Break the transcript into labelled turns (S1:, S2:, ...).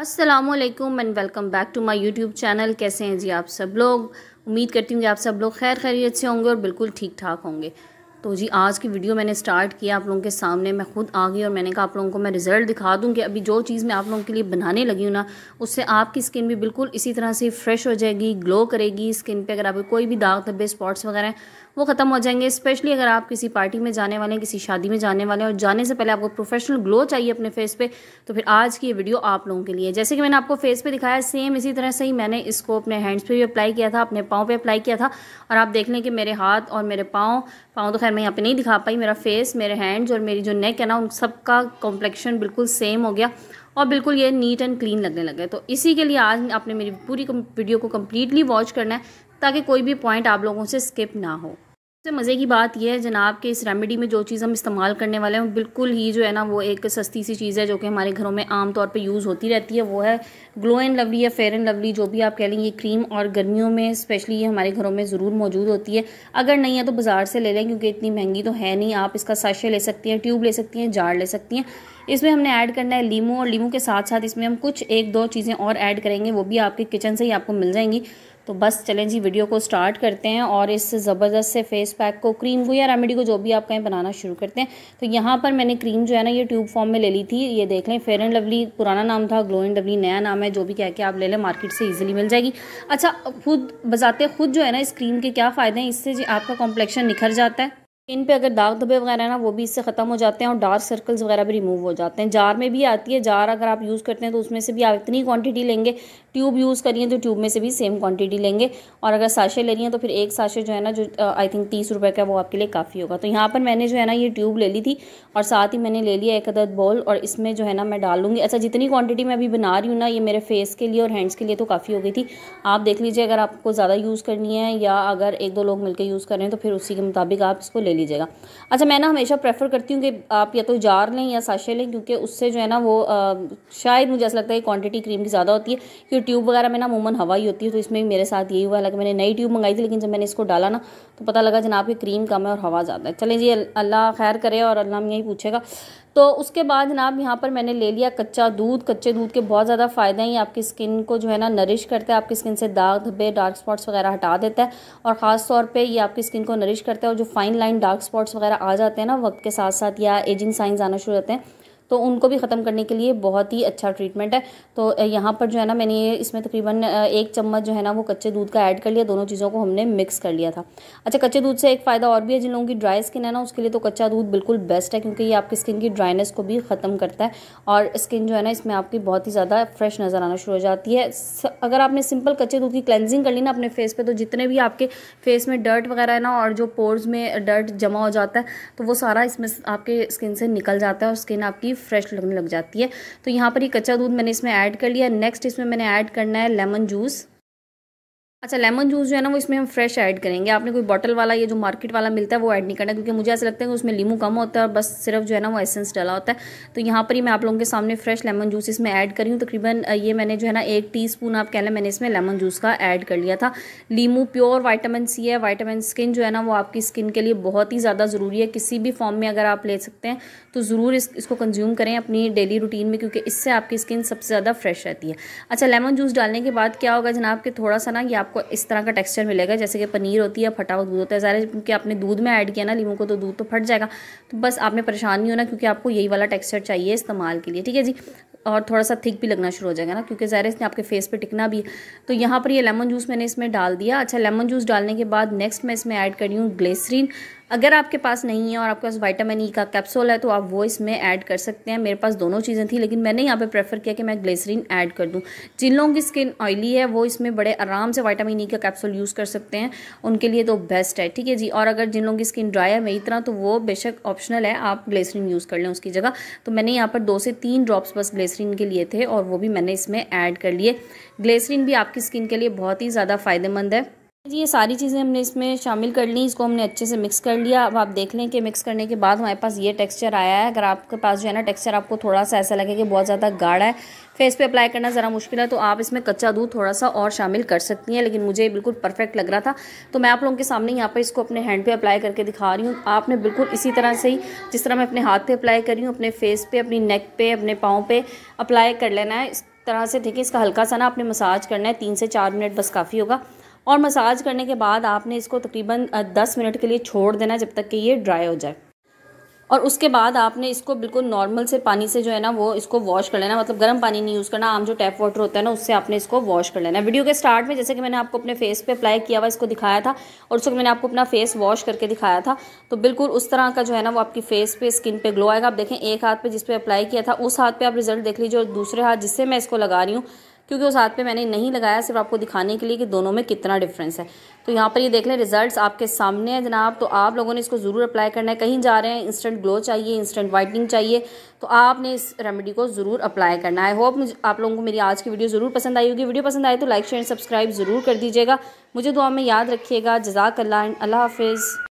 S1: Aslam and welcome back to my YouTube channel कैसे हैं जी आप सब लोग उम्मीद करती हूँ कि आप सब लोग खैर खैरियत से होंगे और बिल्कुल ठीक ठाक होंगे तो जी आज की वीडियो मैंने स्टार्ट किया आप लोगों के सामने मैं खुद आ गई और मैंने कहा आप लोगों को मैं रिज़ल्ट दिखा दूँ कि अभी जो चीज़ मैं आप लोगों के लिए बनाने लगी हूँ ना उससे आपकी स्किन भी बिल्कुल इसी तरह से फ्रेश हो जाएगी ग्लो करेगी स्किन पे अगर आपको कोई भी दाग धब्बे स्पॉट्स वगैरह वो ख़त्म हो जाएंगे स्पेशली अगर आप किसी पार्टी में जाने वाले हैं किसी शादी में जाने वाले हैं और जाने से पहले आपको प्रोफेशनल ग्लो चाहिए अपने फेस पे तो फिर आज की ये वीडियो आप लोगों के लिए जैसे कि मैंने आपको फेस पे दिखाया सेम इसी तरह से ही मैंने इसको अपने हैंड्स पे भी अप्लाई किया था अपने पाँव पर अप्लाई किया था और आप देख लें कि मेरे हाथ और मेरे पाँव पाँव तो खैर मैं यहाँ पर नहीं दिखा पाई मेरा फेस मेरे हैंड्स और मेरी जो नेक है ना उन सबका कॉम्प्लेक्शन बिल्कुल सेम हो गया और बिल्कुल ये नीट एंड क्लीन लगने लगे तो इसी के लिए आज आपने मेरी पूरी वीडियो को कम्प्लीटली वॉच करना है ताकि कोई भी पॉइंट आप लोगों से स्किप ना हो सबसे मज़े की बात यह है जनाब कि इस रेमेडी में जो चीज़ हम इस्तेमाल करने वाले हैं बिल्कुल ही जो है ना वो एक सस्ती सी चीज़ है जो कि हमारे घरों में आम तौर पे यूज़ होती रहती है वो है ग्लो एंड लवली या फेयर एंड लवली जो भी आप कह लें ये क्रीम और गर्मियों में स्पेशली ये हमारे घरों में ज़रूर मौजूद होती है अगर नहीं है तो बाज़ार से ले लें क्योंकि इतनी महंगी तो है नहीं आप इसका साशे ले सकती हैं ट्यूब ले सकती हैं जार ले सकती हैं इसमें हमने ऐड करना है लीमू और लीमू के साथ साथ इसमें हम कुछ एक दो चीज़ें और ऐड करेंगे वो भी आपके किचन से ही आपको मिल जाएंगी तो बस चलें जी वीडियो को स्टार्ट करते हैं और इस ज़बरदस्त से फेस पैक को क्रीम को या रेमेडी को जो भी आप कहें बनाना शुरू करते हैं तो यहाँ पर मैंने क्रीम जो है ना ये ट्यूब फॉर्म में ले ली थी ये देख लें फेयर एंड लवली पुराना नाम था ग्लो एंड लवली नया नाम है जो भी कह के आप ले लें मार्केट से ईजिली मिल जाएगी अच्छा खुद बजाते खुद जो है ना इस क्रीम के क्या फ़ायदे हैं इससे जी आपका कॉम्प्लेक्शन निखर जाता है स्किन पे अगर दाग धब्बे वगैरह ना वो भी इससे ख़त्म हो जाते हैं और डार्क सर्कल्स वगैरह भी रिमूव हो जाते हैं जार में भी आती है जार अगर आप यूज़ करते हैं तो उसमें से भी आप इतनी क्वांटिटी लेंगे ट्यूब यूज़ करिए तो ट्यूब में से भी सेम क्वांटिटी लेंगे और अगर साशे ले रही हैं तो फिर एक साशे जो है ना जो आई थिंक तीस रुपये का वो आपके लिए काफ़ी होगा तो यहाँ पर मैंने जो है ना ये ट्यूब ले ली थी और साथ ही मैंने ले लिया एक अदद बॉल और इसमें जो है ना मैं डालूंगी अच्छा जितनी क्वान्टिटी मैं अभी बना रही हूँ ना ये मेरे फेस के लिए और हैंड्स के लिए तो काफ़ी हो गई थी आप देख लीजिए अगर आपको ज़्यादा यूज़ करनी है या अगर एक दो लोग मिलकर यूज़ कर रहे हैं तो फिर उसी के मुताबिक आप इसको ले लीजिएगा अच्छा मैं ना हमेशा प्रेफर करती हूँ कि आप या तो जार लें या साशे लें क्योंकि उससे जो है ना वो आ, शायद मुझे ऐसा लगता है क्वांटिटी क्रीम की ज़्यादा होती है क्योंकि ट्यूब वगैरह में ना मूमन हवा ही होती है तो इसमें भी मेरे साथ यही हुआ हालांकि मैंने नई ट्यूब मंगाई थी लेकिन जब मैंने इसको डाला ना तो पता लगा जनाब की क्रीम कम है और हवा ज़्यादा है चलें जी अल्लाह खैर करे और अल्लाह हम यही पूछेगा तो उसके बाद जनाब यहाँ पर मैंने ले लिया कच्चा दूध कच्चे दूध के बहुत ज़्यादा फ़ायदे हैं ये आपकी स्किन को जो है ना नरिश करता है आपकी स्किन से दाग धब्बे डार्क स्पॉट्स वगैरह हटा देता है और ख़ास तौर पे ये आपकी स्किन को नरिश करता है और जो फाइन लाइन डार्क स्पॉट्स वगैरह आ जाते हैं ना वक्त के साथ साथ या एजिंग साइंस आना शुरू होते हैं तो उनको भी ख़त्म करने के लिए बहुत ही अच्छा ट्रीटमेंट है तो यहाँ पर जो है ना मैंने ये इसमें तकरीबन एक चम्मच जो है ना वो कच्चे दूध का ऐड कर लिया दोनों चीज़ों को हमने मिक्स कर लिया था अच्छा कच्चे दूध से एक फ़ायदा और भी है जिन लोगों की ड्राई स्किन है ना उसके लिए तो कच्चा दूध बिल्कुल बेस्ट है क्योंकि ये आपकी स्किन की ड्राइनेस को भी ख़त्म करता है और स्किन जो है ना इसमें आपकी बहुत ही ज़्यादा फ्रेश नज़र आना शुरू हो जाती है अगर आपने सिंपल कच्चे दूध की क्लेंजिंग कर ली ना अपने फेस पर तो जितने भी आपके फेस में डर्ट वगैरह है ना और जो पोर्स में डर्ट जमा हो जाता है तो वो सारा इसमें आपके स्किन से निकल जाता है और स्किन आपकी फ्रेश लगने लग जाती है तो यहाँ पर ये कच्चा दूध मैंने इसमें ऐड कर लिया नेक्स्ट इसमें मैंने ऐड करना है लेमन जूस अच्छा लेमन जूस जो है ना वो इसमें हम फ्रेश ऐड करेंगे आपने कोई बॉटल वाला ये जो मार्केट वाला मिलता है वो ऐड नहीं करना क्योंकि मुझे ऐसा लगता है कि उसमें लीमू कम होता है और बस सिर्फ जो है ना वो एसेंस डाला होता है तो यहाँ पर ही मैं आप लोगों के सामने फ्रेश लेमन जूस इसमें ऐड करी हूँ तकरीबन तो ये मैंने जो है ना एक टी स्पून आप कह लें मैंने इसमें लेमन जूस का ऐड कर लिया था लीमू प्योर वाइटामिन सी है वाइटामिन स्किन जो है ना वो आपकी स्किन के लिए बहुत ही ज़्यादा ज़रूरी है किसी भी फॉर्म में अगर आप ले सकते हैं तो ज़रूर इस, इसको कंज्यूम करें अपनी डेली रूटीन में क्योंकि इससे आपकी स्किन सबसे ज़्यादा फ्रेश रहती है अच्छा लेमन जूस डालने के बाद क्या होगा जनाब के थोड़ा सा ना ये आपको आपको इस तरह का टेक्सचर मिलेगा जैसे कि पनीर होती है फटा हुआ दूध होता है ज़्यादा क्योंकि आपने दूध में ऐड किया ना लीमू को तो दूध तो फट जाएगा तो बस आपने परेशान नहीं होना क्योंकि आपको यही वाला टेक्स्चर चाहिए इस्तेमाल के लिए ठीक है जी और थोड़ा सा थिक भी लगना शुरू हो जाएगा ना क्योंकि ज़ाहिर इसने आपके फेस पे टिकना भी तो यहाँ पर ये लेमन जूस मैंने इसमें डाल दिया अच्छा लेमन जूस डालने के बाद नेक्स्ट मैं इसमें ऐड कर रही हूँ ग्लेसरीन अगर आपके पास नहीं है और आपके पास वाइटामिन ई e का कैप्सूल है तो आप वो इसमें ऐड कर सकते हैं मेरे पास दोनों चीज़ें थी लेकिन मैंने यहाँ पे प्रेफर किया कि मैं ग्लेसरीन ऐड कर दूँ जिन लोगों की स्किन ऑयली है वो इसमें बड़े आराम से वाइटामिन ई e का कैप्सूल यूज़ कर सकते हैं उनके लिए तो बेस्ट है ठीक है जी और अगर जिन लोगों की स्किन ड्राई है मेरी तरह तो वो बेशक ऑप्शनल है आप ग्लेसरीन यूज़ कर लें उसकी जगह तो मैंने यहाँ पर दो से तीन ड्रॉप्स बस ग्लेसरीन के लिए थे और वो भी मैंने इसमें ऐड कर लिए ग्लेसरीन भी आपकी स्किन के लिए बहुत ही ज़्यादा फ़ायदेमंद है जी ये सारी चीज़ें हमने इसमें शामिल कर ली इसको हमने अच्छे से मिक्स कर लिया अब आप देख लें कि मिक्स करने के बाद हमारे पास ये टेक्सचर आया है अगर आपके पास जो है ना टेक्सचर आपको थोड़ा सा ऐसा लगे कि बहुत ज़्यादा गाढ़ा है फेस पे अप्लाई करना ज़रा मुश्किल है तो आप इसमें कच्चा दूध थोड़ा सा और शामिल कर सकती हैं लेकिन मुझे बिल्कुल परफेक्ट लग रहा था तो मैं आप लोगों के सामने यहाँ पर इसको अपने हैंड पे अप्लाई करके दिखा रही हूँ आपने बिल्कुल इसी तरह से ही जिस तरह मैं अपने हाथ पे अप्लाई कर रही हूँ अपने फेस पे अपनी नेक पे अपने पाँव पे अप्लाई कर लेना है इस तरह से देखिए इसका हल्का सा ना आपने मसाज करना है तीन से चार मिनट बस काफ़ी होगा और मसाज करने के बाद आपने इसको तकरीबन दस मिनट के लिए छोड़ देना जब तक कि ये ड्राई हो जाए और उसके बाद आपने इसको बिल्कुल नॉर्मल से पानी से जो है ना वो इसको वॉश कर लेना मतलब गर्म पानी नहीं यूज़ करना आम जो टैप वाटर होता है ना उससे आपने इसको वॉश कर लेना वीडियो के स्टार्ट में जैसे कि मैंने आपको अपने फेस पे अप्लाई किया हुआ इसको दिखाया था और उसको मैंने आपको अपना फेस वॉश करके दिखाया था तो बिल्कुल उस तरह का जो है ना वो आपकी फेस पे स्किन पर ग्लो आएगा आप देखें एक हाथ पर जिस पर अप्लाई किया था उस हाथ पर आप रिजल्ट देख लीजिए और दूसरे हाथ जिससे मैं इसको लगा रही हूँ क्योंकि उस हाथ पे मैंने नहीं लगाया सिर्फ आपको दिखाने के लिए कि दोनों में कितना डिफरेंस है तो यहाँ पर ये देख लें रिजल्ट्स आपके सामने हैं जनाब तो आप लोगों ने इसको ज़रूर अप्लाई करना है कहीं जा रहे हैं इंस्टेंट ग्लो चाहिए इंस्टेंट वाइटनिंग चाहिए तो आपने इस रेमेडी को ज़रूर अप्लाई करना है होप आप लोगों को मेरी आज की वीडियो ज़रूर पसंद आई होगी वीडियो पसंद आए तो लाइक शेयर सब्सक्राइब ज़रूर कर दीजिएगा मुझे दुआ में याद रखिएगा जजाक अल्लाह हाफिज़